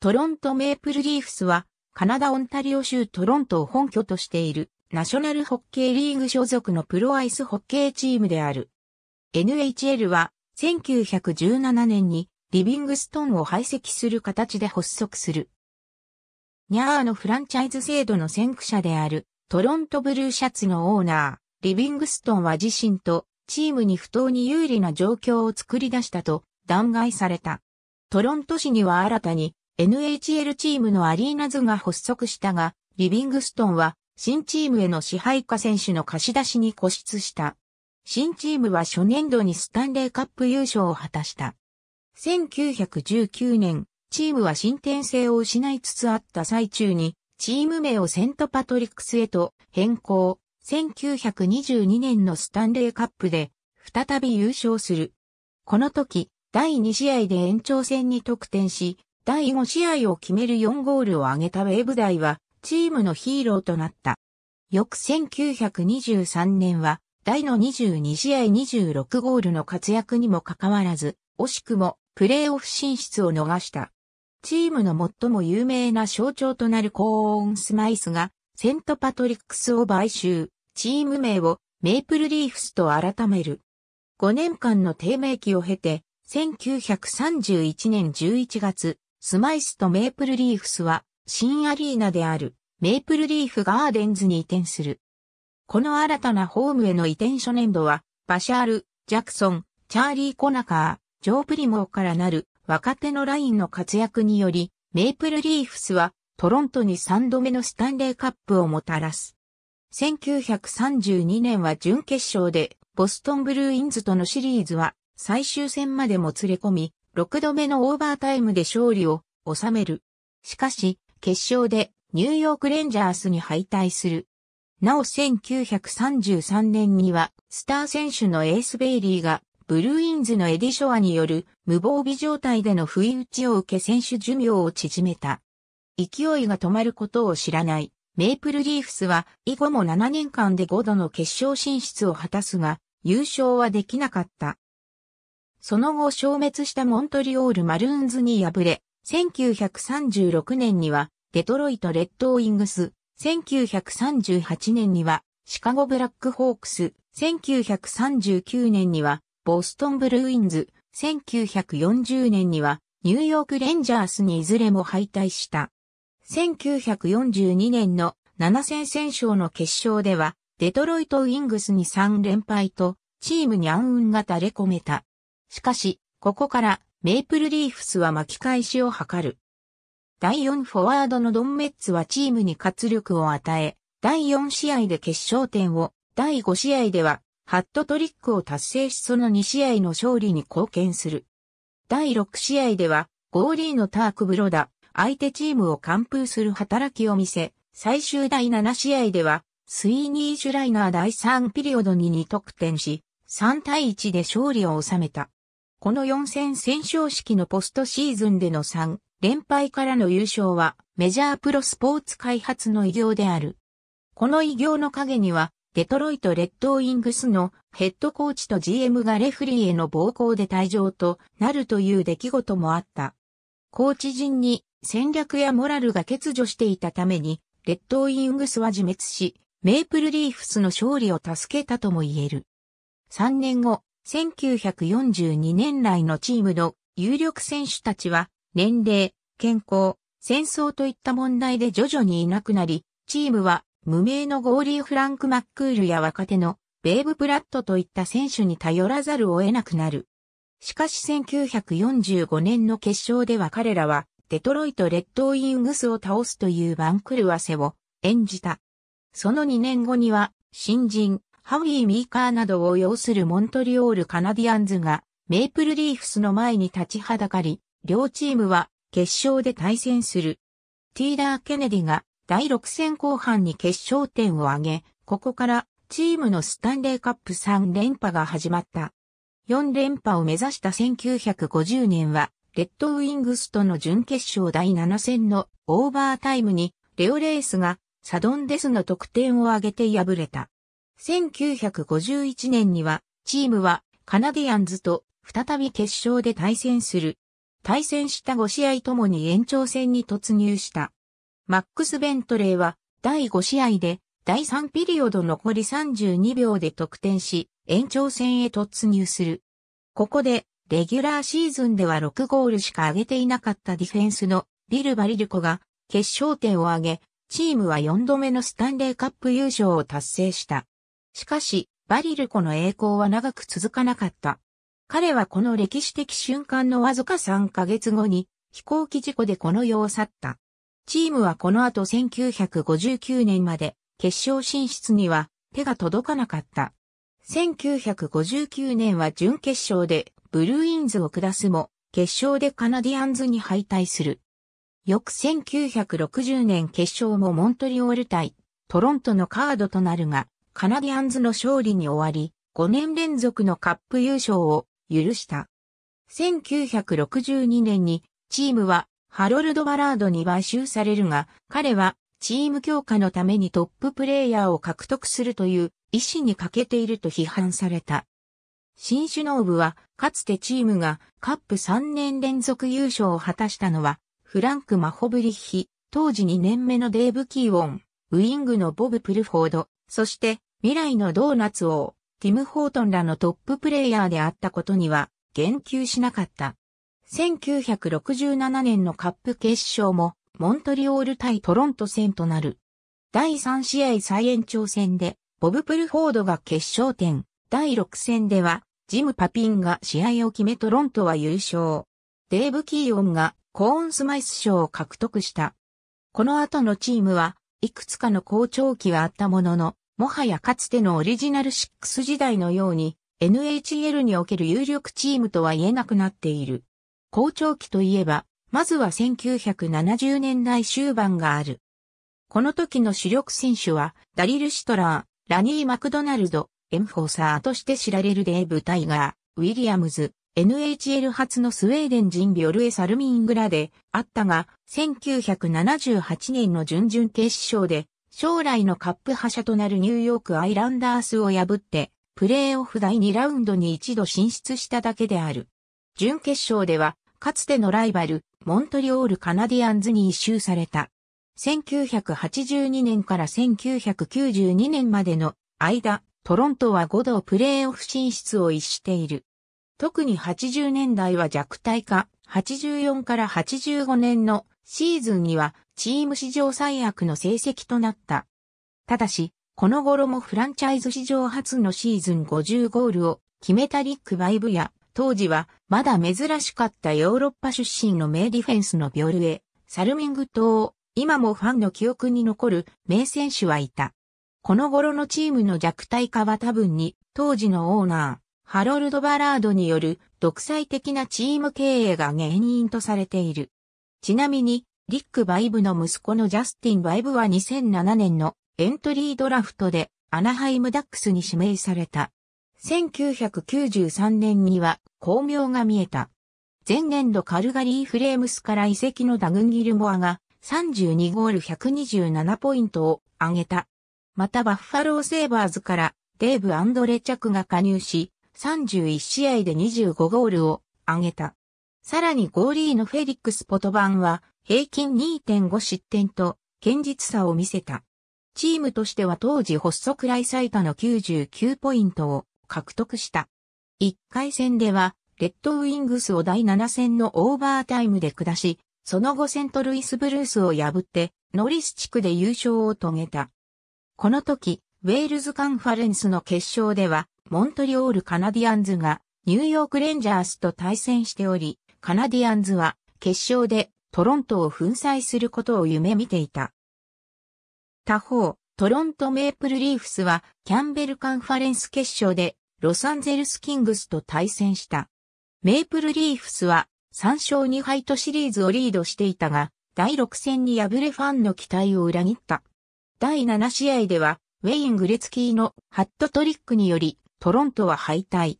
トロントメープルリーフスは、カナダ・オンタリオ州トロントを本拠としている、ナショナルホッケーリーグ所属のプロアイスホッケーチームである。NHL は、1917年に、リビングストンを排斥する形で発足する。ニャーのフランチャイズ制度の先駆者である、トロントブルーシャツのオーナー、リビングストンは自身と、チームに不当に有利な状況を作り出したと、弾劾された。トロント市には新たに、NHL チームのアリーナズが発足したが、リビングストンは新チームへの支配下選手の貸し出しに固執した。新チームは初年度にスタンレーカップ優勝を果たした。1919年、チームは進展性を失いつつあった最中に、チーム名をセントパトリックスへと変更。1922年のスタンレーカップで、再び優勝する。この時、第2試合で延長戦に得点し、第5試合を決める4ゴールを挙げたウェブダイは、チームのヒーローとなった。翌1923年は、第の22試合26ゴールの活躍にもかかわらず、惜しくもプレーオフ進出を逃した。チームの最も有名な象徴となるコーンスマイスが、セントパトリックスを買収、チーム名をメイプルリーフスと改める。5年間の低迷期を経て、1931年11月、スマイスとメープルリーフスは新アリーナであるメープルリーフガーデンズに移転する。この新たなホームへの移転初年度はバシャール、ジャクソン、チャーリー・コナカー、ジョー・プリモーからなる若手のラインの活躍によりメープルリーフスはトロントに3度目のスタンレーカップをもたらす。1932年は準決勝でボストンブルーインズとのシリーズは最終戦までもつれ込み、6度目のオーバータイムで勝利を収める。しかし、決勝でニューヨークレンジャースに敗退する。なお1933年には、スター選手のエース・ベイリーが、ブルーインズのエディ・ショアによる無防備状態での不意打ちを受け選手寿命を縮めた。勢いが止まることを知らない。メイプルリーフスは以後も7年間で5度の決勝進出を果たすが、優勝はできなかった。その後消滅したモントリオール・マルーンズに敗れ、1936年にはデトロイト・レッドウィングス、1938年にはシカゴ・ブラックホークス、1939年にはボストン・ブルーインズ、1940年にはニューヨーク・レンジャースにいずれも敗退した。1942年の7戦戦勝の決勝では、デトロイト・ウィングスに3連敗と、チームに暗雲が垂れ込めた。しかし、ここからメイプルリーフスは巻き返しを図る。第4フォワードのドンメッツはチームに活力を与え、第4試合で決勝点を、第5試合では、ハットトリックを達成しその2試合の勝利に貢献する。第6試合では、ゴーリーのタークブロダ、相手チームを完封する働きを見せ、最終第7試合では、スイーニー・シュライナー第3ピリオドに2得点し、3対1で勝利を収めた。この4戦戦勝式のポストシーズンでの3連敗からの優勝はメジャープロスポーツ開発の偉業である。この偉業の陰にはデトロイト・レッドウィングスのヘッドコーチと GM がレフリーへの暴行で退場となるという出来事もあった。コーチ陣に戦略やモラルが欠如していたために、レッドウィングスは自滅し、メイプルリーフスの勝利を助けたとも言える。3年後、1942年来のチームの有力選手たちは、年齢、健康、戦争といった問題で徐々にいなくなり、チームは無名のゴーリー・フランク・マックールや若手のベーブ・プラットといった選手に頼らざるを得なくなる。しかし1945年の決勝では彼らはデトロイト・レッドイングスを倒すという番狂わせを演じた。その2年後には新人ハウギー・ミーカーなどを擁するモントリオール・カナディアンズが、メイプルリーフスの前に立ちはだかり、両チームは決勝で対戦する。ティーラー・ケネディが第6戦後半に決勝点を挙げ、ここからチームのスタンレーカップ3連覇が始まった。4連覇を目指した1950年は、レッドウィングスとの準決勝第7戦のオーバータイムに、レオレースがサドンデスの得点を挙げて敗れた。1951年には、チームはカナディアンズと再び決勝で対戦する。対戦した5試合ともに延長戦に突入した。マックス・ベントレーは第5試合で第3ピリオド残り32秒で得点し、延長戦へ突入する。ここで、レギュラーシーズンでは6ゴールしか上げていなかったディフェンスのビル・バリルコが決勝点を挙げ、チームは4度目のスタンレーカップ優勝を達成した。しかし、バリルコの栄光は長く続かなかった。彼はこの歴史的瞬間のわずか3ヶ月後に飛行機事故でこの世を去った。チームはこの後1959年まで決勝進出には手が届かなかった。1959年は準決勝でブルーインズを下すも決勝でカナディアンズに敗退する。翌1960年決勝もモントリオール対トロントのカードとなるが、カナディアンズの勝利に終わり、5年連続のカップ優勝を許した。1962年にチームはハロルド・バラードに買収されるが、彼はチーム強化のためにトッププレイヤーを獲得するという意思に欠けていると批判された。新首脳部は、かつてチームがカップ3年連続優勝を果たしたのは、フランク・マホブリッヒ、当時2年目のデーブ・キーウォン、ウィングのボブ・プルフォード、そして未来のドーナツ王、ティム・ホートンらのトッププレイヤーであったことには言及しなかった。1967年のカップ決勝もモントリオール対トロント戦となる。第3試合再延長戦でボブ・プルフォードが決勝点、第6戦ではジム・パピンが試合を決めトロントは優勝。デーブ・キーオンがコーンスマイス賞を獲得した。この後のチームはいくつかの好調期はあったものの、もはやかつてのオリジナル6時代のように NHL における有力チームとは言えなくなっている。好調期といえば、まずは1970年代終盤がある。この時の主力選手は、ダリル・シトラー、ラニー・マクドナルド、エンフォーサーとして知られるデーブ・タイガー、ウィリアムズ、NHL 初のスウェーデン人ビョルエ・サルミングラであったが、1978年の準々決勝で将来のカップ覇者となるニューヨークアイランダースを破って、プレーオフ第2ラウンドに一度進出しただけである。準決勝では、かつてのライバル、モントリオールカナディアンズに一周された。1982年から1992年までの間、トロントは5度プレーオフ進出を逸している。特に80年代は弱体化、84から85年のシーズンにはチーム史上最悪の成績となった。ただし、この頃もフランチャイズ史上初のシーズン50ゴールを決めたリック・バイブや、当時はまだ珍しかったヨーロッパ出身の名ディフェンスのビョルエ、サルミング島、今もファンの記憶に残る名選手はいた。この頃のチームの弱体化は多分に、当時のオーナー、ハロルド・バラードによる独裁的なチーム経営が原因とされている。ちなみに、リック・バイブの息子のジャスティン・バイブは2007年のエントリードラフトでアナハイムダックスに指名された。1993年には巧妙が見えた。前年度カルガリーフレームスから遺跡のダグン・ギルモアが32ゴール127ポイントを挙げた。またバッファロー・セーバーズからデーブ・アンドレ・チャクが加入し、31試合で25ゴールを挙げた。さらにゴーリーのフェリックス・ポトバンは平均2.5失点と堅実さを見せた。チームとしては当時発足来最多の99ポイントを獲得した。1回戦ではレッドウィングスを第7戦のオーバータイムで下し、その後セントルイスブルースを破ってノリス地区で優勝を遂げた。この時、ウェールズカンファレンスの決勝では、モントリオールカナディアンズがニューヨークレンジャースと対戦しており、カナディアンズは決勝でトロントを粉砕することを夢見ていた。他方、トロントメープルリーフスはキャンベルカンファレンス決勝でロサンゼルスキングスと対戦した。メープルリーフスは3勝2敗とシリーズをリードしていたが、第6戦に敗れファンの期待を裏切った。第7試合では、ウェイン・グレツキーのハットトリックにより、トロントは敗退。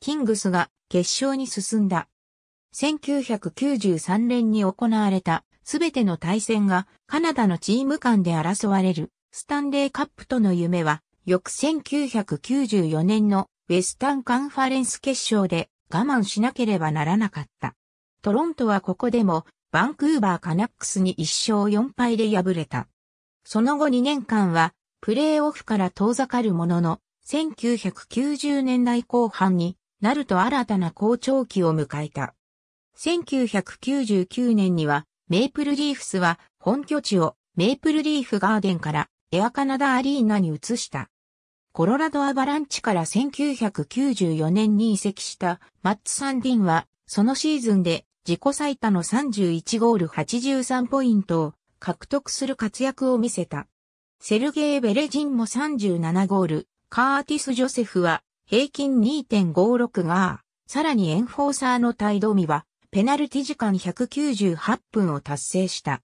キングスが決勝に進んだ。1993年に行われたすべての対戦がカナダのチーム間で争われるスタンレーカップとの夢は翌1994年のウェスタンカンファレンス決勝で我慢しなければならなかった。トロントはここでもバンクーバーカナックスに1勝4敗で敗れた。その後2年間はプレーオフから遠ざかるものの1990年代後半になると新たな好調期を迎えた。1999年には、メイプルリーフスは本拠地をメイプルリーフガーデンからエアカナダアリーナに移した。コロラドアバランチから1994年に移籍したマッツ・サンディンは、そのシーズンで自己最多の31ゴール83ポイントを獲得する活躍を見せた。セルゲイ・ベレジンも37ゴール、カーティス・ジョセフは平均2.56ガー、さらにエンフォーサーの態度見はペナルティ時間198分を達成した。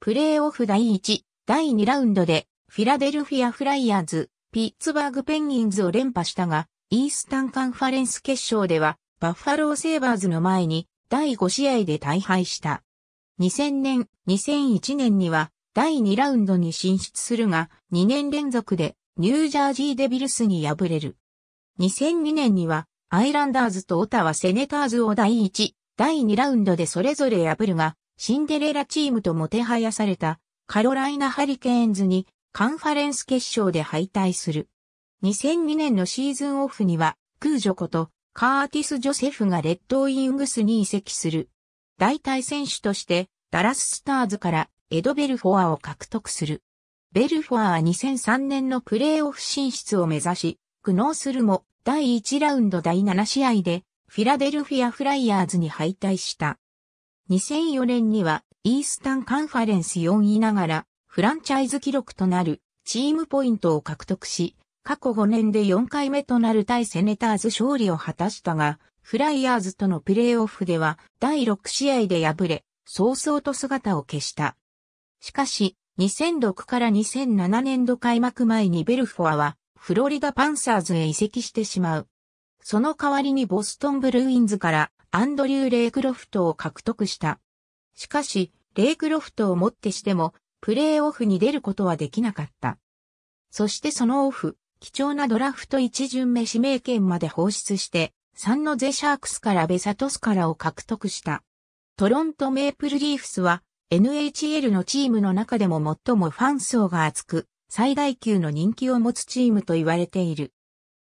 プレーオフ第1、第2ラウンドで、フィラデルフィアフライヤーズ、ピッツバーグペンギンズを連覇したが、イースタンカンファレンス決勝では、バッファローセーバーズの前に、第5試合で大敗した。2000年、2001年には、第2ラウンドに進出するが、2年連続で、ニュージャージーデビルスに敗れる。2002年には、アイランダーズとオタワセネターズを第1、第2ラウンドでそれぞれ破るが、シンデレラチームともてはやされたカロライナハリケーンズにカンファレンス決勝で敗退する。2002年のシーズンオフには、クージョことカーティス・ジョセフがレッドウィングスに移籍する。代替選手としてダラス・スターズからエド・ベルフォアを獲得する。ベルフォアは2003年のプレーオフ進出を目指し、苦悩するも第1ラウンド第7試合でフィラデルフィア・フライヤーズに敗退した。2004年にはイースタンカンファレンス4位ながらフランチャイズ記録となるチームポイントを獲得し、過去5年で4回目となる対セネターズ勝利を果たしたが、フライヤーズとのプレーオフでは第6試合で敗れ、早々と姿を消した。しかし、2006から2007年度開幕前にベルフォアはフロリダパンサーズへ移籍してしまう。その代わりにボストンブルーインズからアンドリュー・レイクロフトを獲得した。しかし、レイクロフトをもってしても、プレーオフに出ることはできなかった。そしてそのオフ、貴重なドラフト1巡目指名権まで放出して、3のゼシャークスからベサトスからを獲得した。トロントメープルリーフスは NHL のチームの中でも最もファン層が厚く、最大級の人気を持つチームと言われている。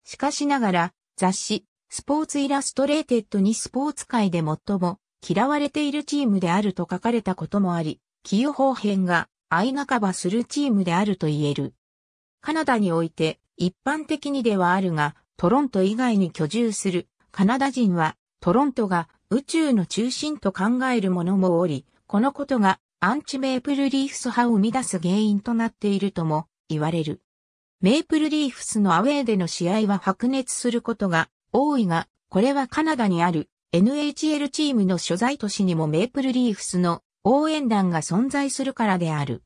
しかしながら、雑誌、スポーツイラストレーテッドにスポーツ界で最も嫌われているチームであると書かれたこともあり、起用方編が相半ばするチームであると言える。カナダにおいて一般的にではあるが、トロント以外に居住するカナダ人はトロントが宇宙の中心と考える者もおり、このことがアンチメープルリーフス派を生み出す原因となっているとも言われる。メイプルリーフスのアウェーでの試合は白熱することが多いが、これはカナダにある NHL チームの所在都市にもメイプルリーフスの応援団が存在するからである。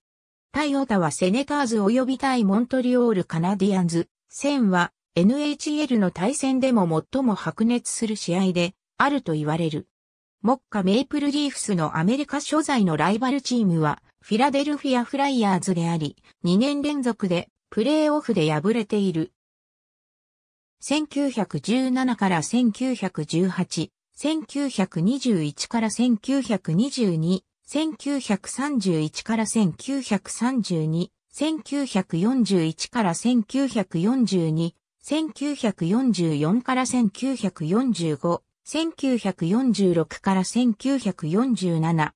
対オタはセネターズ及び対モントリオールカナディアンズ戦は NHL の対戦でも最も白熱する試合であると言われる。目下メイプルリーフスのアメリカ所在のライバルチームはフィラデルフィアフライヤーズであり、2年連続でプレーオフで敗れている。1917から1918、1921から1922、1931から1932、1941から1942、1944から1945、1946から1947、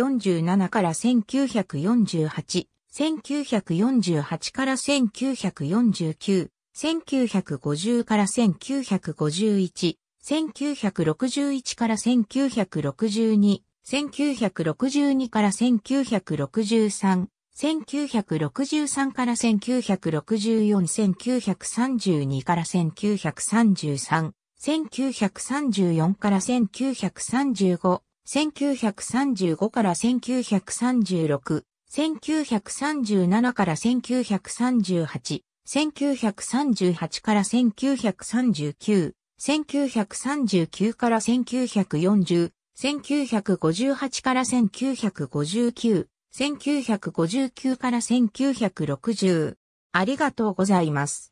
1947から1948、1948から1949、1950から1951、1961から1962、1962から1963、1963から1964、1932から1933、1934から1935、1935から1936、1937から1938、1938から1939、1939から1940、1958から1959、1959から1960。ありがとうございます。